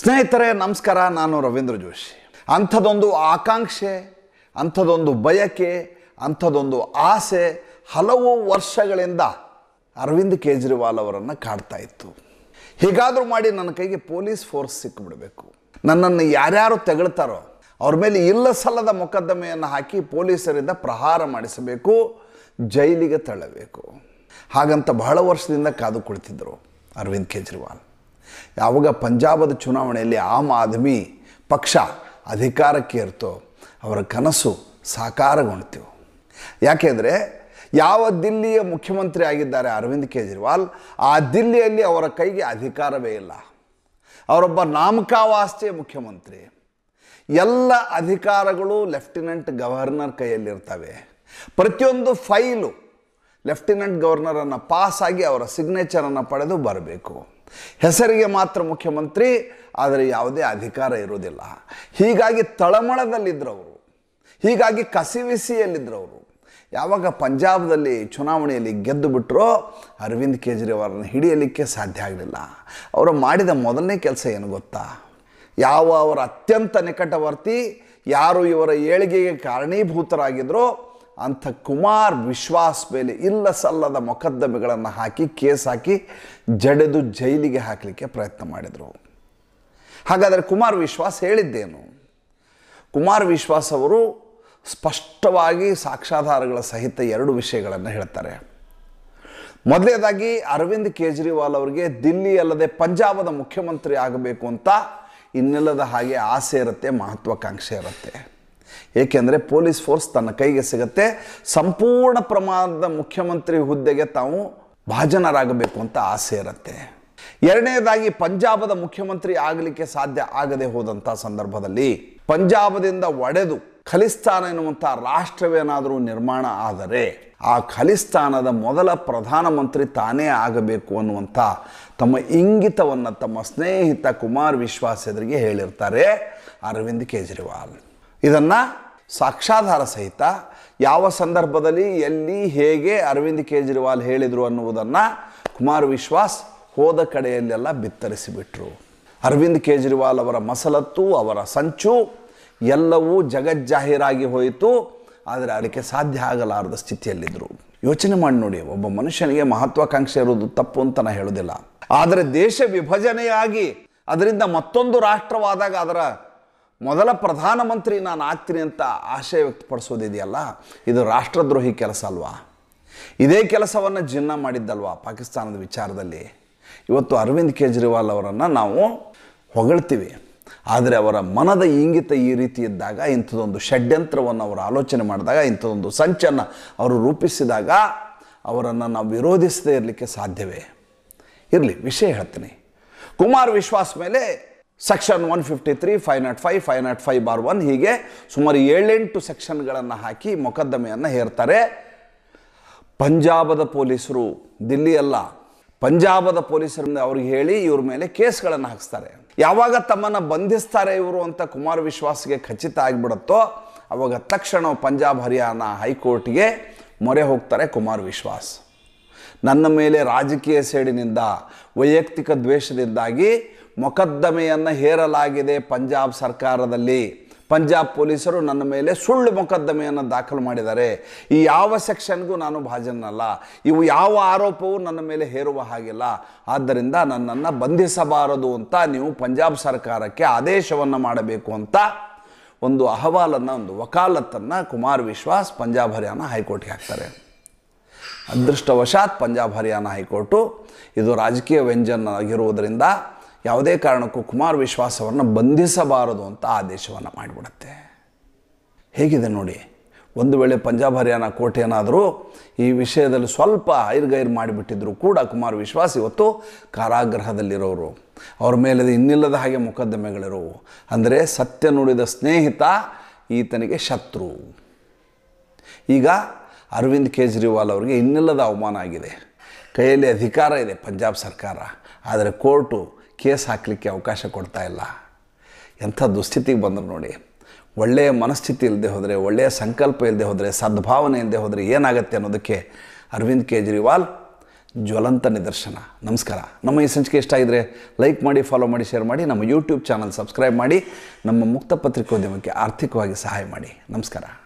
ಸ್ನೇಹಿತರೆ ನಮಸ್ಕಾರ ನಾನು ರವೀಂದ್ರ ಜೋಶಿ ಅಂಥದ್ದೊಂದು ಆಕಾಂಕ್ಷೆ ಅಂಥದ್ದೊಂದು ಬಯಕೆ ಅಂಥದ್ದೊಂದು ಆಸೆ ಹಲವು ವರ್ಷಗಳಿಂದ ಅರವಿಂದ್ ಕೇಜ್ರಿವಾಲ್ ಅವರನ್ನು ಕಾಡ್ತಾ ಇತ್ತು ಹೀಗಾದರೂ ಮಾಡಿ ನನ್ನ ಕೈಗೆ ಪೊಲೀಸ್ ಫೋರ್ಸ್ ಸಿಕ್ಕಿಬಿಡಬೇಕು ನನ್ನನ್ನು ಯಾರ್ಯಾರು ತೆಗಳ್ತಾರೋ ಅವ್ರ ಮೇಲೆ ಇಲ್ಲ ಸಲ್ಲದ ಮೊಕದ್ದಮೆಯನ್ನು ಹಾಕಿ ಪೊಲೀಸರಿಂದ ಪ್ರಹಾರ ಮಾಡಿಸಬೇಕು ಜೈಲಿಗೆ ತಳ್ಳಬೇಕು ಹಾಗಂತ ಬಹಳ ವರ್ಷದಿಂದ ಕಾದು ಕುಳಿತಿದ್ದರು ಅರವಿಂದ್ ಕೇಜ್ರಿವಾಲ್ ಯಾವಾಗ ಪಂಜಾಬದ ಚುನಾವಣೆಯಲ್ಲಿ ಆಮ್ ಆದ್ಮಿ ಪಕ್ಷ ಅಧಿಕಾರಕ್ಕೆ ಇರ್ತೋ ಅವರ ಕನಸು ಸಾಕಾರಗೊಳ್ತೀವು ಯಾಕೆಂದರೆ ಯಾವ ದಿಲ್ಲಿಯ ಮುಖ್ಯಮಂತ್ರಿ ಆಗಿದ್ದಾರೆ ಅರವಿಂದ್ ಕೇಜ್ರಿವಾಲ್ ಆ ದಿಲ್ಲಿಯಲ್ಲಿ ಅವರ ಕೈಗೆ ಅಧಿಕಾರವೇ ಇಲ್ಲ ಅವರೊಬ್ಬ ನಾಮಕಾವಾಸ್ತೆ ಮುಖ್ಯಮಂತ್ರಿ ಎಲ್ಲ ಅಧಿಕಾರಗಳು ಲೆಫ್ಟಿನೆಂಟ್ ಗವರ್ನರ್ ಕೈಯಲ್ಲಿರ್ತವೆ ಪ್ರತಿಯೊಂದು ಫೈಲು ಲೆಫ್ಟಿನೆಂಟ್ ಗವರ್ನರನ್ನು ಪಾಸ್ ಆಗಿ ಅವರ ಸಿಗ್ನೇಚರನ್ನು ಪಡೆದು ಬರಬೇಕು ಹೆಸರಿಗೆ ಮಾತ್ರ ಮುಖ್ಯಮಂತ್ರಿ ಆದರೆ ಯಾವುದೇ ಅಧಿಕಾರ ಇರುವುದಿಲ್ಲ ಹೀಗಾಗಿ ತಳಮಳದಲ್ಲಿದ್ದರವರು ಹೀಗಾಗಿ ಕಸಿವಿಸಿಯಲ್ಲಿದ್ದರವರು ಯಾವಾಗ ಪಂಜಾಬ್ದಲ್ಲಿ ಚುನಾವಣೆಯಲ್ಲಿ ಗೆದ್ದು ಬಿಟ್ಟರೋ ಅರವಿಂದ್ ಕೇಜ್ರಿವಾಲ್ನ ಹಿಡಿಯಲಿಕ್ಕೆ ಸಾಧ್ಯ ಆಗಲಿಲ್ಲ ಅವರು ಮಾಡಿದ ಮೊದಲನೇ ಕೆಲಸ ಏನು ಗೊತ್ತಾ ಯಾವ ಅವರ ಅತ್ಯಂತ ನಿಕಟವರ್ತಿ ಯಾರು ಇವರ ಏಳಿಗೆಗೆ ಕಾರಣೀಭೂತರಾಗಿದ್ದರೋ ಅಂಥ ಕುಮಾರ್ ವಿಶ್ವಾಸ್ ಮೇಲೆ ಇಲ್ಲ ಸಲ್ಲದ ಮೊಕದ್ದಮೆಗಳನ್ನು ಹಾಕಿ ಕೇಸ್ ಹಾಕಿ ಜಡೆದು ಜೈಲಿಗೆ ಹಾಕಲಿಕ್ಕೆ ಪ್ರಯತ್ನ ಮಾಡಿದರು ಹಾಗಾದರೆ ಕುಮಾರ್ ವಿಶ್ವಾಸ್ ಹೇಳಿದ್ದೇನು ಕುಮಾರ್ ವಿಶ್ವಾಸ್ ಅವರು ಸ್ಪಷ್ಟವಾಗಿ ಸಾಕ್ಷಾಧಾರಗಳ ಸಹಿತ ಎರಡು ವಿಷಯಗಳನ್ನು ಹೇಳ್ತಾರೆ ಮೊದಲನೇದಾಗಿ ಅರವಿಂದ್ ಕೇಜ್ರಿವಾಲ್ ಅವರಿಗೆ ದಿಲ್ಲಿ ಅಲ್ಲದೆ ಪಂಜಾಬದ ಮುಖ್ಯಮಂತ್ರಿ ಆಗಬೇಕು ಅಂತ ಇನ್ನಿಲ್ಲದ ಹಾಗೆ ಆಸೆ ಇರುತ್ತೆ ಮಹತ್ವಾಕಾಂಕ್ಷೆ ಇರುತ್ತೆ ಏಕೆಂದರೆ ಪೊಲೀಸ್ ಫೋರ್ಸ್ ತನ್ನ ಕೈಗೆ ಸಿಗತ್ತೆ ಸಂಪೂರ್ಣ ಪ್ರಮಾಣದ ಮುಖ್ಯಮಂತ್ರಿ ಹುದ್ದೆಗೆ ತಾವು ಭಾಜನರಾಗಬೇಕು ಅಂತ ಆಸೆ ಇರುತ್ತೆ ಎರಡನೇದಾಗಿ ಪಂಜಾಬದ ಮುಖ್ಯಮಂತ್ರಿ ಆಗಲಿಕ್ಕೆ ಸಾಧ್ಯ ಆಗದೆ ಹೋದಂಥ ಸಂದರ್ಭದಲ್ಲಿ ಪಂಜಾಬದಿಂದ ಒಡೆದು ಖಲಿಸ್ತಾನ ಎನ್ನುವಂಥ ರಾಷ್ಟ್ರವೇನಾದರೂ ನಿರ್ಮಾಣ ಆದರೆ ಆ ಖಲಿಸ್ತಾನದ ಮೊದಲ ಪ್ರಧಾನಮಂತ್ರಿ ತಾನೇ ಆಗಬೇಕು ಅನ್ನುವಂಥ ತಮ್ಮ ಇಂಗಿತವನ್ನು ತಮ್ಮ ಸ್ನೇಹಿತ ಕುಮಾರ್ ವಿಶ್ವಾಸ ಎದುರಿಗೆ ಹೇಳಿರ್ತಾರೆ ಅರವಿಂದ್ ಕೇಜ್ರಿವಾಲ್ ಇದನ್ನು ಸಾಕ್ಷಾಧಾರ ಸಹಿತ ಯಾವ ಸಂದರ್ಭದಲ್ಲಿ ಎಲ್ಲಿ ಹೇಗೆ ಅರವಿಂದ್ ಕೇಜ್ರಿವಾಲ್ ಹೇಳಿದರು ಅನ್ನುವುದನ್ನು ಕುಮಾರ್ ವಿಶ್ವಾಸ್ ಹೋದ ಕಡೆಯಲ್ಲೆಲ್ಲ ಬಿತ್ತರಿಸಿಬಿಟ್ರು ಅರವಿಂದ್ ಕೇಜ್ರಿವಾಲ್ ಅವರ ಮಸಲತ್ತು ಅವರ ಸಂಚು ಎಲ್ಲವೂ ಜಗಜ್ಜಾಹೀರಾಗಿ ಹೋಯಿತು ಆದರೆ ಅದಕ್ಕೆ ಸಾಧ್ಯ ಆಗಲಾರದ ಸ್ಥಿತಿಯಲ್ಲಿದ್ದರು ಯೋಚನೆ ಮಾಡಿ ನೋಡಿ ಒಬ್ಬ ಮನುಷ್ಯನಿಗೆ ಮಹತ್ವಾಕಾಂಕ್ಷೆ ಇರುವುದು ತಪ್ಪು ಅಂತ ನಾನು ಹೇಳೋದಿಲ್ಲ ಆದರೆ ದೇಶ ವಿಭಜನೆಯಾಗಿ ಅದರಿಂದ ಮತ್ತೊಂದು ರಾಷ್ಟ್ರವಾದಾಗ ಅದರ ಮೊದಲ ಪ್ರಧಾನಮಂತ್ರಿ ನಾನು ಆಗ್ತೀನಿ ಅಂತ ಆಶಯ ವ್ಯಕ್ತಪಡಿಸೋದಿದೆಯಲ್ಲ ಇದು ರಾಷ್ಟ್ರದ್ರೋಹಿ ಕೆಲಸ ಅಲ್ವಾ ಇದೇ ಕೆಲಸವನ್ನು ಜಿನ್ನ ಮಾಡಿದ್ದಲ್ವಾ ಪಾಕಿಸ್ತಾನದ ವಿಚಾರದಲ್ಲಿ ಇವತ್ತು ಅರವಿಂದ್ ಕೇಜ್ರಿವಾಲ್ ಅವರನ್ನು ನಾವು ಹೊಗಳ್ತೀವಿ ಆದರೆ ಅವರ ಮನದ ಇಂಗಿತ ಈ ರೀತಿ ಇದ್ದಾಗ ಇಂಥದ್ದೊಂದು ಷಡ್ಯಂತ್ರವನ್ನು ಅವರು ಆಲೋಚನೆ ಮಾಡಿದಾಗ ಇಂಥದೊಂದು ಸಂಚನ್ನು ಅವರು ರೂಪಿಸಿದಾಗ ಅವರನ್ನು ನಾವು ವಿರೋಧಿಸದೇ ಇರಲಿಕ್ಕೆ ಸಾಧ್ಯವೇ ಇರಲಿ ವಿಷಯ ಹೇಳ್ತೀನಿ ಕುಮಾರ್ ವಿಶ್ವಾಸ್ ಮೇಲೆ section one fifty three five naught five five naught five bar one ಹೀಗೆ ಸುಮಾರು ಏಳೆಂಟು ಸೆಕ್ಷನ್ಗಳನ್ನು ಹಾಕಿ ಮೊಕದ್ದಮೆಯನ್ನು ಹೇರ್ತಾರೆ ಪಂಜಾಬದ ಪೊಲೀಸರು ದಿಲ್ಲಿ ಅಲ್ಲ ಪಂಜಾಬದ ಪೊಲೀಸರಿಂದ ಅವ್ರಿಗೆ ಹೇಳಿ ಇವ್ರ ಮೇಲೆ ಕೇಸ್ಗಳನ್ನು ಹಾಕಿಸ್ತಾರೆ ಯಾವಾಗ ತಮ್ಮನ್ನು ಬಂಧಿಸ್ತಾರೆ ಇವರು ಅಂತ ಕುಮಾರ್ ವಿಶ್ವಾಸ್ಗೆ ಖಚಿತ ಆಗಿಬಿಡುತ್ತೋ ಅವಾಗ ತಕ್ಷಣ ಪಂಜಾಬ್ ಹರಿಯಾಣ ಹೈಕೋರ್ಟ್ಗೆ ಮೊರೆ ಹೋಗ್ತಾರೆ ಕುಮಾರ್ ವಿಶ್ವಾಸ್ ನನ್ನ ಮೇಲೆ ರಾಜಕೀಯ ಸೇಡಿನಿಂದ ವೈಯಕ್ತಿಕ ದ್ವೇಷದಿಂದಾಗಿ ಮೊಕದ್ದಮೆಯನ್ನು ಹೇರಲಾಗಿದೆ ಪಂಜಾಬ್ ಸರ್ಕಾರದಲ್ಲಿ ಪಂಜಾಬ್ ಪೊಲೀಸರು ನನ್ನ ಮೇಲೆ ಸುಳ್ಳು ಮೊಕದ್ದಮೆಯನ್ನು ದಾಖಲು ಮಾಡಿದ್ದಾರೆ ಈ ಯಾವ ಸೆಕ್ಷನ್ಗೂ ನಾನು ಭಾಜನಲ್ಲ ಇವು ಯಾವ ಆರೋಪವೂ ನನ್ನ ಮೇಲೆ ಹೇರುವ ಹಾಗಿಲ್ಲ ಆದ್ದರಿಂದ ನನ್ನನ್ನು ಬಂಧಿಸಬಾರದು ಅಂತ ನೀವು ಪಂಜಾಬ್ ಸರ್ಕಾರಕ್ಕೆ ಆದೇಶವನ್ನು ಮಾಡಬೇಕು ಅಂತ ಒಂದು ಅಹವಾಲನ್ನು ಒಂದು ವಕಾಲತ್ತನ್ನು ಕುಮಾರ್ ವಿಶ್ವಾಸ್ ಪಂಜಾಬ್ ಹರಿಯಾಣ ಹೈಕೋರ್ಟ್ಗೆ ಹಾಕ್ತಾರೆ ಅದೃಷ್ಟವಶಾತ್ ಪಂಜಾಬ್ ಹರಿಯಾಣ ಹೈಕೋರ್ಟು ಇದು ರಾಜಕೀಯ ವ್ಯಂಜನ ಆಗಿರುವುದರಿಂದ ಯಾವುದೇ ಕಾರಣಕ್ಕೂ ಕುಮಾರ್ ವಿಶ್ವಾಸವನ್ನು ಬಂಧಿಸಬಾರದು ಅಂತ ಆದೇಶವನ್ನು ಮಾಡಿಬಿಡುತ್ತೆ ಹೇಗಿದೆ ನೋಡಿ ಒಂದು ವೇಳೆ ಪಂಜಾಬ್ ಹರಿಯಾಣ ಕೋರ್ಟ್ ಏನಾದರೂ ಈ ವಿಷಯದಲ್ಲಿ ಸ್ವಲ್ಪ ಐರ್ಗೈರ್ ಮಾಡಿಬಿಟ್ಟಿದ್ರು ಕೂಡ ಕುಮಾರ್ ವಿಶ್ವಾಸ್ ಇವತ್ತು ಕಾರಾಗೃಹದಲ್ಲಿರೋರು ಅವ್ರ ಮೇಲೆ ಇನ್ನಿಲ್ಲದ ಹಾಗೆ ಮೊಕದ್ದಮೆಗಳಿರೋವು ಅಂದರೆ ಸತ್ಯ ನುಡಿದ ಸ್ನೇಹಿತ ಈತನಿಗೆ ಶತ್ರು ಈಗ ಅರವಿಂದ್ ಕೇಜ್ರಿವಾಲ್ ಅವರಿಗೆ ಇನ್ನಿಲ್ಲದ ಅವಮಾನ ಆಗಿದೆ ಕೈಯಲ್ಲಿ ಅಧಿಕಾರ ಇದೆ ಪಂಜಾಬ್ ಸರ್ಕಾರ ಆದರೆ ಕೋರ್ಟು ಕೇಸ್ ಹಾಕಲಿಕ್ಕೆ ಅವಕಾಶ ಕೊಡ್ತಾ ಇಲ್ಲ ಎಂಥ ದುಸ್ಥಿತಿಗೆ ಬಂದರು ನೋಡಿ ಒಳ್ಳೆಯ ಮನಸ್ಥಿತಿ ಇಲ್ಲದೆ ಹೋದರೆ ಒಳ್ಳೆಯ ಸಂಕಲ್ಪ ಇಲ್ಲದೆ ಹೋದರೆ ಸದ್ಭಾವನೆ ಇಲ್ಲದೆ ಹೋದರೆ ಏನಾಗುತ್ತೆ ಅನ್ನೋದಕ್ಕೆ ಅರವಿಂದ್ ಕೇಜ್ರಿವಾಲ್ ಜ್ವಲಂತ ನಿದರ್ಶನ ನಮಸ್ಕಾರ ನಮ್ಮ ಈ ಸಂಚಿಕೆ ಇಷ್ಟ ಆಗಿದ್ರೆ ಲೈಕ್ ಮಾಡಿ ಫಾಲೋ ಮಾಡಿ ಶೇರ್ ಮಾಡಿ ನಮ್ಮ ಯೂಟ್ಯೂಬ್ ಚಾನಲ್ ಸಬ್ಸ್ಕ್ರೈಬ್ ಮಾಡಿ ನಮ್ಮ ಮುಕ್ತ ಪತ್ರಿಕೋದ್ಯಮಕ್ಕೆ ಆರ್ಥಿಕವಾಗಿ ಸಹಾಯ ಮಾಡಿ ನಮಸ್ಕಾರ